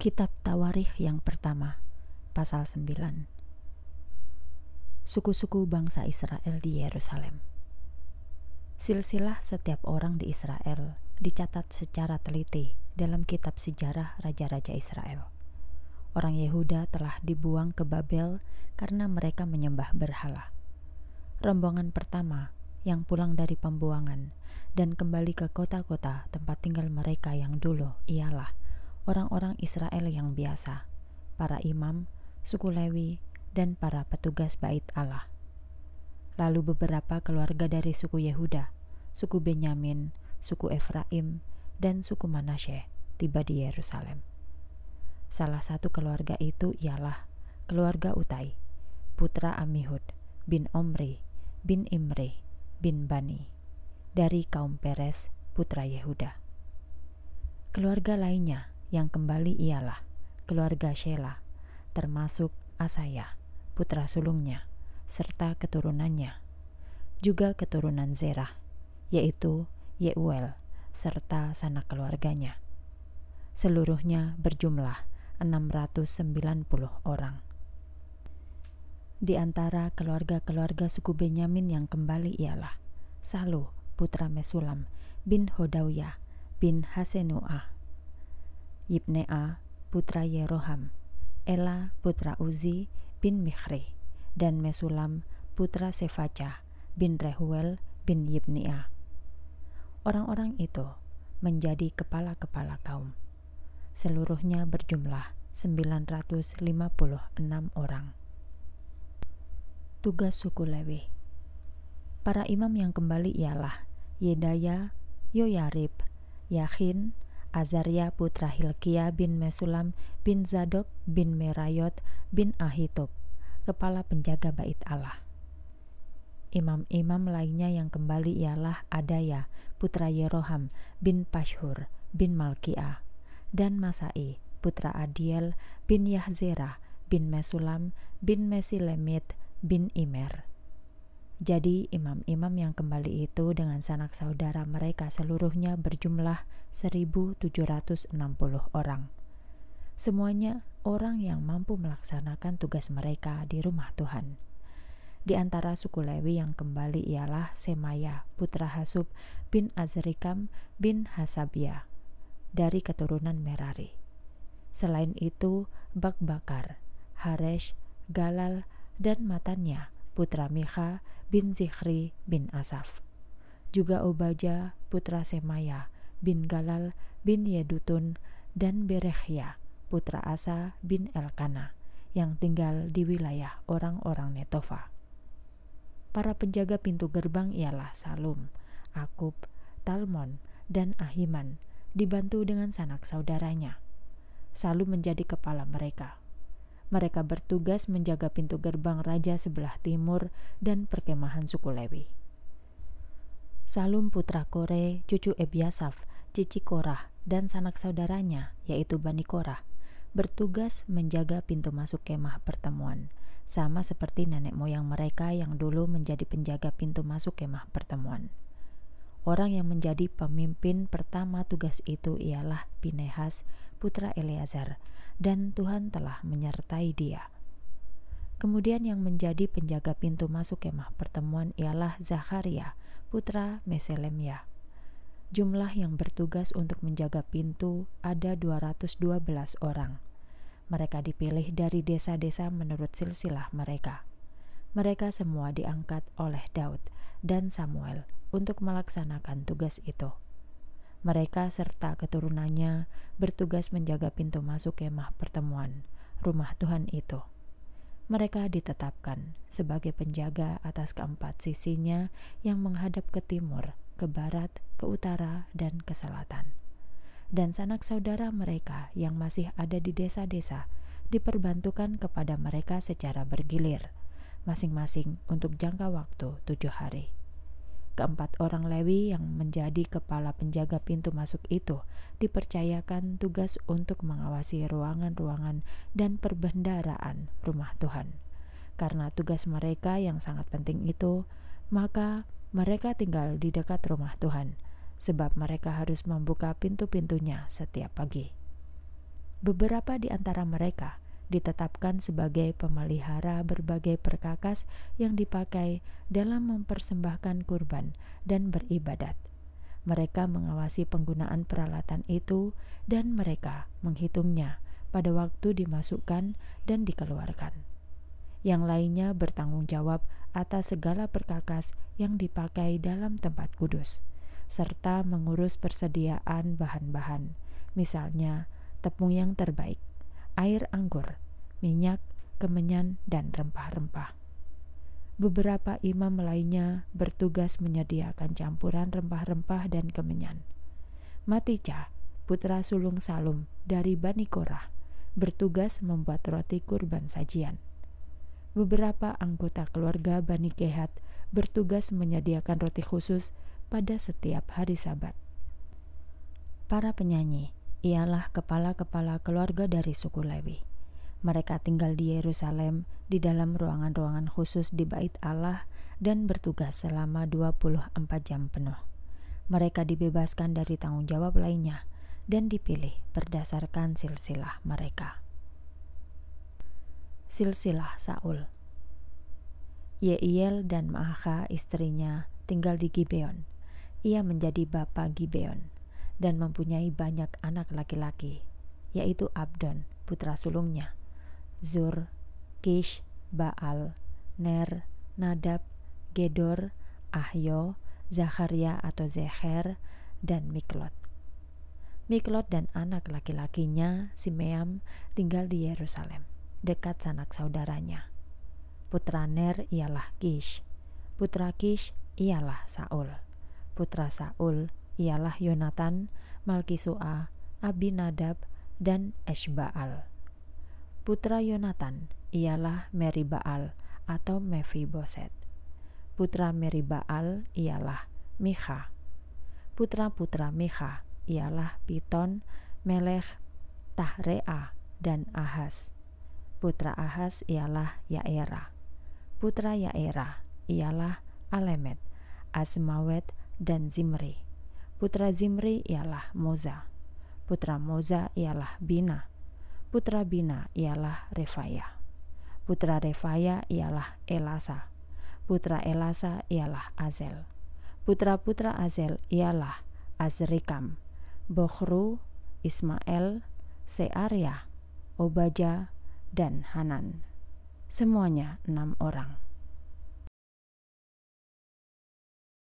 Kitab Tawarikh yang pertama, pasal 9. Suku-suku bangsa Israel di Yerusalem. Silsilah setiap orang di Israel dicatat secara teliti dalam kitab sejarah raja-raja Israel. Orang Yehuda telah dibuang ke Babel karena mereka menyembah berhala. Rombongan pertama yang pulang dari pembuangan dan kembali ke kota-kota tempat tinggal mereka yang dulu ialah orang-orang Israel yang biasa, para imam, suku Lewi, dan para petugas bait Allah. Lalu beberapa keluarga dari suku Yehuda, suku Benyamin, suku Efraim, dan suku Manasye tiba di Yerusalem. Salah satu keluarga itu ialah keluarga Utai, putra Amihud bin Omri bin Imri bin Bani dari kaum Peres putra Yehuda. Keluarga lainnya yang kembali ialah keluarga Sheila, termasuk Asaya, putra sulungnya, serta keturunannya. Juga keturunan Zerah, yaitu Yeuel, serta sanak keluarganya. Seluruhnya berjumlah 690 orang. Di antara keluarga-keluarga suku Benyamin yang kembali ialah Salu, putra Mesulam, bin Hodawiyah, bin Hasenuah, Yibnea putra Yeroham, Ela putra Uzi bin Mikhri, dan Mesulam putra Sefacah bin Rehuel bin Yibnea. Orang-orang itu menjadi kepala-kepala kaum. Seluruhnya berjumlah 956 orang. Tugas suku Lewi Para imam yang kembali ialah Yedaya, Yoyarib, Yahin, Azaria putra Hilkiah bin Mesulam bin Zadok bin Merayot bin Ahitub, kepala penjaga bait Allah. Imam-imam lainnya yang kembali ialah Adaya, putra Yeroham bin Pashur bin Malkia, dan Masai, putra Adiel bin Yahzera bin Mesulam bin Mesilemit bin Imer. Jadi imam-imam yang kembali itu dengan sanak saudara mereka seluruhnya berjumlah 1760 orang. Semuanya orang yang mampu melaksanakan tugas mereka di rumah Tuhan. Di antara suku Lewi yang kembali ialah Semaya, putra Hasub bin Azrikam bin Hasabia, dari keturunan Merari. Selain itu, Bakbakar, Haresh, Galal, dan Matanya – putra Miha bin Zikri bin Asaf. Juga Obaja putra Semaya bin Galal bin Yedutun dan Berehya putra Asa bin Elkana yang tinggal di wilayah orang-orang Netofa. Para penjaga pintu gerbang ialah Salum, Akub, Talmon, dan Ahiman, dibantu dengan sanak saudaranya. Salum menjadi kepala mereka mereka bertugas menjaga pintu gerbang raja sebelah timur dan perkemahan suku Lewi. Salum putra Kore, cucu Ebiasaf, cici Korah, dan sanak saudaranya, yaitu Bani Korah, bertugas menjaga pintu masuk kemah pertemuan, sama seperti nenek moyang mereka yang dulu menjadi penjaga pintu masuk kemah pertemuan. Orang yang menjadi pemimpin pertama tugas itu ialah Pinehas, putra Eleazar, dan Tuhan telah menyertai dia. Kemudian yang menjadi penjaga pintu masuk kemah pertemuan ialah Zakaria, putra Meselemia. Jumlah yang bertugas untuk menjaga pintu ada 212 orang. Mereka dipilih dari desa-desa menurut silsilah mereka. Mereka semua diangkat oleh Daud dan Samuel untuk melaksanakan tugas itu. Mereka serta keturunannya bertugas menjaga pintu masuk kemah pertemuan, rumah Tuhan itu. Mereka ditetapkan sebagai penjaga atas keempat sisinya yang menghadap ke timur, ke barat, ke utara, dan ke selatan. Dan sanak saudara mereka yang masih ada di desa-desa diperbantukan kepada mereka secara bergilir masing-masing untuk jangka waktu tujuh hari. Keempat orang Lewi yang menjadi kepala penjaga pintu masuk itu dipercayakan tugas untuk mengawasi ruangan-ruangan dan perbendaraan rumah Tuhan. Karena tugas mereka yang sangat penting itu, maka mereka tinggal di dekat rumah Tuhan, sebab mereka harus membuka pintu-pintunya setiap pagi. Beberapa di antara mereka ditetapkan sebagai pemelihara berbagai perkakas yang dipakai dalam mempersembahkan kurban dan beribadat. Mereka mengawasi penggunaan peralatan itu, dan mereka menghitungnya pada waktu dimasukkan dan dikeluarkan. Yang lainnya bertanggung jawab atas segala perkakas yang dipakai dalam tempat kudus, serta mengurus persediaan bahan-bahan, misalnya tepung yang terbaik air anggur, minyak, kemenyan, dan rempah-rempah. Beberapa imam lainnya bertugas menyediakan campuran rempah-rempah dan kemenyan. Matica, putra sulung Salum dari Bani Korah, bertugas membuat roti kurban sajian. Beberapa anggota keluarga Bani Kehat bertugas menyediakan roti khusus pada setiap hari Sabat. Para penyanyi ialah kepala-kepala keluarga dari suku Lewi. Mereka tinggal di Yerusalem di dalam ruangan-ruangan khusus di Bait Allah dan bertugas selama 24 jam penuh. Mereka dibebaskan dari tanggung jawab lainnya dan dipilih berdasarkan silsilah mereka. Silsilah Saul Yeiel dan Maha istrinya tinggal di Gibeon. Ia menjadi bapa Gibeon dan mempunyai banyak anak laki-laki, yaitu Abdon, putra sulungnya, Zur, Kish, Baal, Ner, Nadab, Gedor, Ahyo, Zakaria atau Zeher, dan Miklot. Miklot dan anak laki-lakinya, Simeam, tinggal di Yerusalem, dekat sanak saudaranya. Putra Ner ialah Kish, putra Kish ialah Saul, putra Saul ialah Yonatan, Malkisua, Abinadab, dan Eshbaal. Putra Yonatan ialah Meribaal atau Mephiboset. Putra Meribaal ialah Micha. Putra-putra Micha ialah Piton, Melech, Tahrea, dan Ahas. Putra Ahas ialah Yaera. Putra Yaera ialah Alemet, Azmawet, dan Zimri. Putra Zimri ialah Moza. Putra Moza ialah Bina. Putra Bina ialah Refaya. Putra Refaya ialah Elasa. Putra Elasa ialah Azel. Putra-putra Azel ialah Azrikam, Bokhru, Ismail, Searia, Obaja, dan Hanan. Semuanya enam orang.